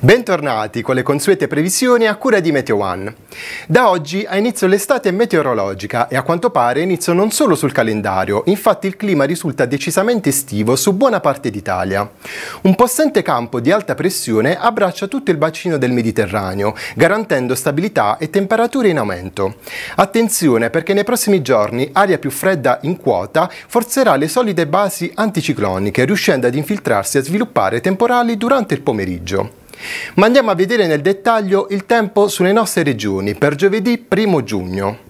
Bentornati con le consuete previsioni a cura di Meteo One. Da oggi ha inizio l'estate meteorologica e a quanto pare inizio non solo sul calendario, infatti il clima risulta decisamente estivo su buona parte d'Italia. Un possente campo di alta pressione abbraccia tutto il bacino del Mediterraneo, garantendo stabilità e temperature in aumento. Attenzione perché nei prossimi giorni aria più fredda in quota forzerà le solide basi anticicloniche, riuscendo ad infiltrarsi e sviluppare temporali durante il pomeriggio. Ma andiamo a vedere nel dettaglio il tempo sulle nostre regioni per giovedì 1 giugno.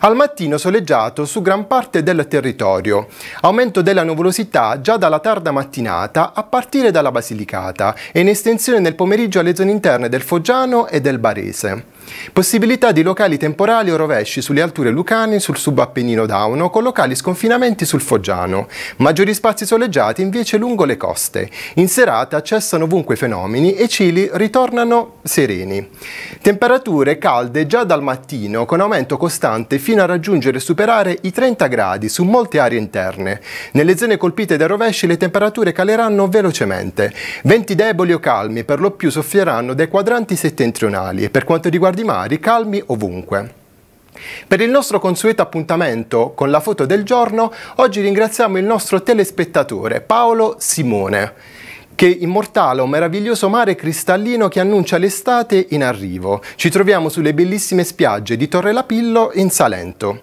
Al mattino soleggiato su gran parte del territorio, aumento della nuvolosità già dalla tarda mattinata a partire dalla Basilicata e in estensione nel pomeriggio alle zone interne del Foggiano e del Barese. Possibilità di locali temporali o rovesci sulle alture lucane sul subappennino dauno con locali sconfinamenti sul Foggiano. Maggiori spazi soleggiati invece lungo le coste. In serata cessano ovunque i fenomeni e i cili ritornano sereni. Temperature calde già dal mattino con aumento costante fino a raggiungere e superare i 30 gradi su molte aree interne. Nelle zone colpite dai rovesci le temperature caleranno velocemente. Venti deboli o calmi per lo più soffieranno dai quadranti settentrionali e per quanto riguarda Mari, calmi ovunque. Per il nostro consueto appuntamento con la foto del giorno, oggi ringraziamo il nostro telespettatore Paolo Simone che immortala un meraviglioso mare cristallino che annuncia l'estate in arrivo. Ci troviamo sulle bellissime spiagge di Torre Lapillo in Salento.